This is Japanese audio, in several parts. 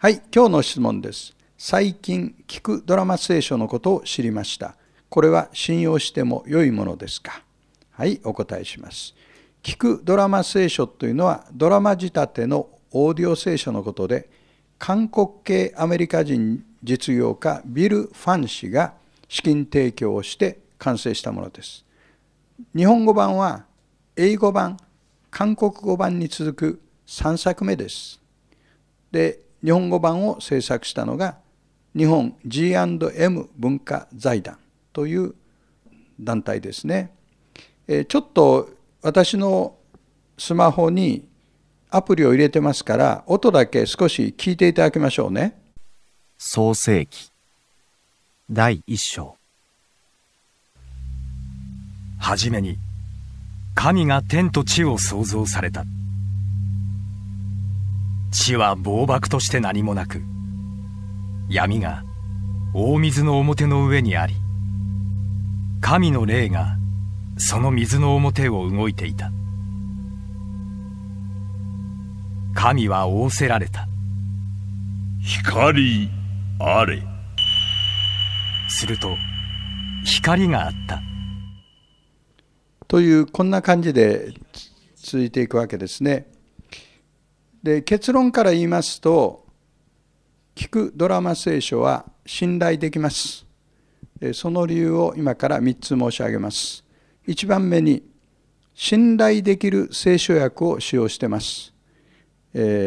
はい、今日の質問です。最近聞くドラマ聖書のことを知りました。これは信用しても良いものですかはい、お答えします。聞くドラマ聖書というのはドラマ仕立てのオーディオ聖書のことで、韓国系アメリカ人実業家ビル・ファン氏が資金提供をして完成したものです。日本語版は英語版、韓国語版に続く3作目です。で日本語版を制作したのが日本 G&M 文化財団という団体ですね。ちょっと私のスマホにアプリを入れてますから音だけ少し聞いていただきましょうね。創世記第一章はじめに神が天と地を創造された。地は暴漠として何もなく闇が大水の表の上にあり神の霊がその水の表を動いていた神は仰せられた光あれすると光があったというこんな感じで続いていくわけですね。で結論から言いますと聞くドラマ聖書は信頼できますその理由を今から3つ申し上げます1番目に信頼できる聖書訳を使用しています、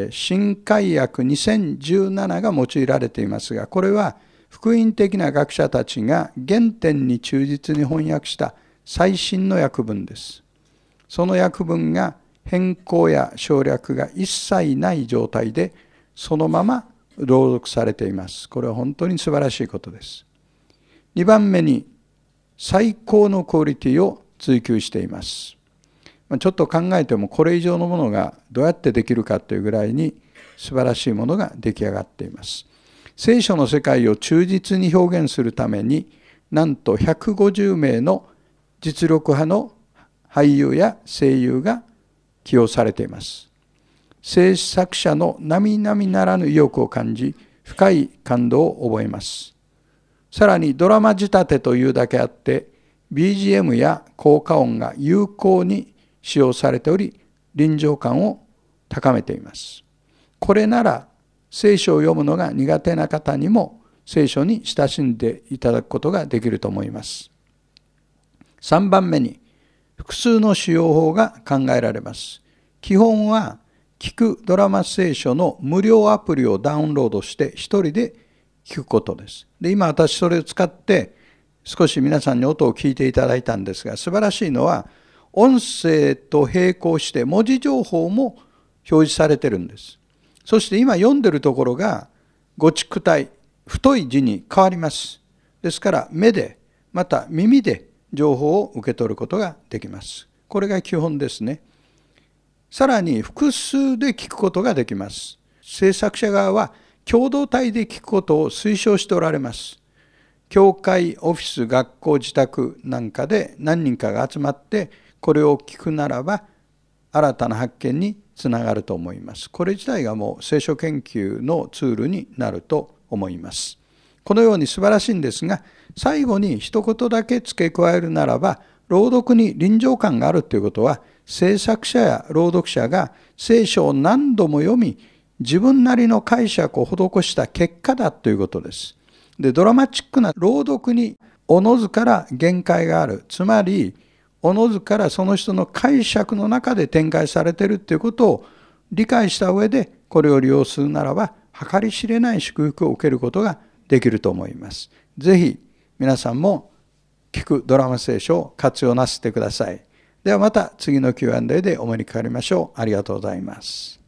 新海訳2017が用いられていますがこれは福音的な学者たちが原点に忠実に翻訳した最新の訳文ですその訳文が変更や省略が一切ない状態でそのまま朗読されています。これは本当に素晴らしいことです。2番目に最高のクオリティを追求しています。ちょっと考えてもこれ以上のものがどうやってできるかというぐらいに素晴らしいものが出来上がっています。聖書の世界を忠実に表現するためになんと150名の実力派の俳優や声優が起用されています制作者の並々ならぬ意欲を感じ深い感動を覚えますさらにドラマ仕立てというだけあって BGM や効果音が有効に使用されており臨場感を高めていますこれなら聖書を読むのが苦手な方にも聖書に親しんでいただくことができると思います3番目に複数の使用法が考えられます。基本は、聞くドラマ聖書の無料アプリをダウンロードして一人で聞くことです。で、今私それを使って少し皆さんに音を聞いていただいたんですが、素晴らしいのは、音声と並行して文字情報も表示されてるんです。そして今読んでるところが、ご畜体、太い字に変わります。ですから、目で、また耳で情報を受け取ることができます。これが基本ですね。さらに複数で聞くことができます。制作者側は共同体で聞くことを推奨しておられます。教会、オフィス、学校、自宅なんかで何人かが集まってこれを聞くならば新たな発見につながると思います。これ自体がもう聖書研究のツールになると思います。このように素晴らしいんですが、最後に一言だけ付け加えるならば、朗読に臨場感があるということは、制作者や朗読者が聖書を何度も読み、自分なりの解釈を施した結果だということです。で、ドラマチックな朗読におのずから限界がある。つまり、おのずからその人の解釈の中で展開されているということを理解した上で、これを利用するならば、計り知れない祝福を受けることができると思います。ぜひ皆さんも聞くドラマ聖書を活用なさてください。ではまた次の Q&A でお目にかかりましょう。ありがとうございます。